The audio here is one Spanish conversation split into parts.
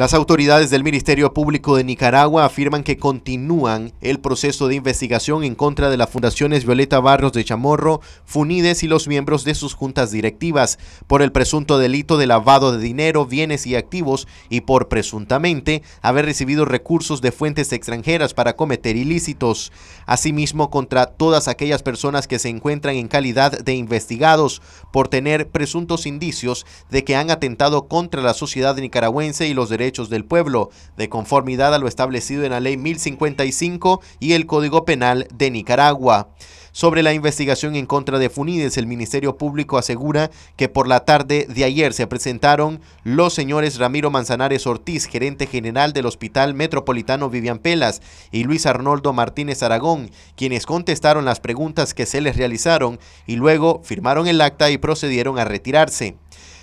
Las autoridades del Ministerio Público de Nicaragua afirman que continúan el proceso de investigación en contra de las fundaciones Violeta Barros de Chamorro, Funides y los miembros de sus juntas directivas por el presunto delito de lavado de dinero, bienes y activos y por presuntamente haber recibido recursos de fuentes extranjeras para cometer ilícitos. Asimismo, contra todas aquellas personas que se encuentran en calidad de investigados por tener presuntos indicios de que han atentado contra la sociedad nicaragüense y los derechos del pueblo, de conformidad a lo establecido en la Ley 1055 y el Código Penal de Nicaragua. Sobre la investigación en contra de Funides, el Ministerio Público asegura que por la tarde de ayer se presentaron los señores Ramiro Manzanares Ortiz, gerente general del Hospital Metropolitano Vivian Pelas, y Luis Arnoldo Martínez Aragón, quienes contestaron las preguntas que se les realizaron y luego firmaron el acta y procedieron a retirarse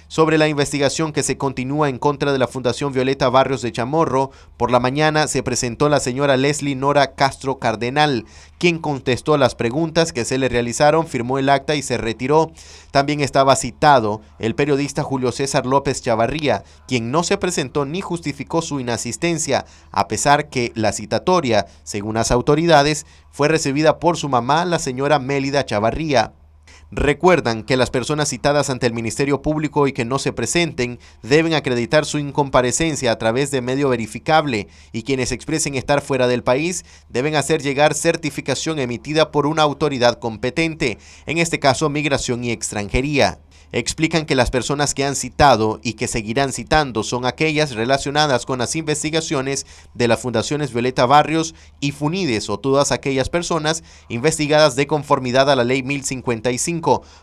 sobre la investigación que se continúa en contra de la Fundación Violeta Barrios de Chamorro, por la mañana se presentó la señora Leslie Nora Castro Cardenal, quien contestó las preguntas que se le realizaron, firmó el acta y se retiró. También estaba citado el periodista Julio César López Chavarría, quien no se presentó ni justificó su inasistencia, a pesar que la citatoria, según las autoridades, fue recibida por su mamá, la señora Mélida Chavarría, Recuerdan que las personas citadas ante el Ministerio Público y que no se presenten deben acreditar su incomparecencia a través de medio verificable y quienes expresen estar fuera del país deben hacer llegar certificación emitida por una autoridad competente, en este caso Migración y Extranjería. Explican que las personas que han citado y que seguirán citando son aquellas relacionadas con las investigaciones de las fundaciones Violeta Barrios y Funides o todas aquellas personas investigadas de conformidad a la ley 1055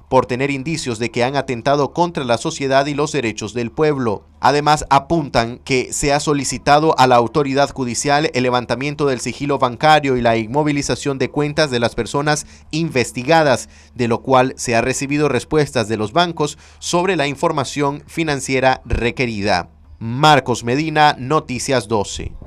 por tener indicios de que han atentado contra la sociedad y los derechos del pueblo. Además, apuntan que se ha solicitado a la autoridad judicial el levantamiento del sigilo bancario y la inmovilización de cuentas de las personas investigadas, de lo cual se ha recibido respuestas de los bancos sobre la información financiera requerida. Marcos Medina, Noticias 12.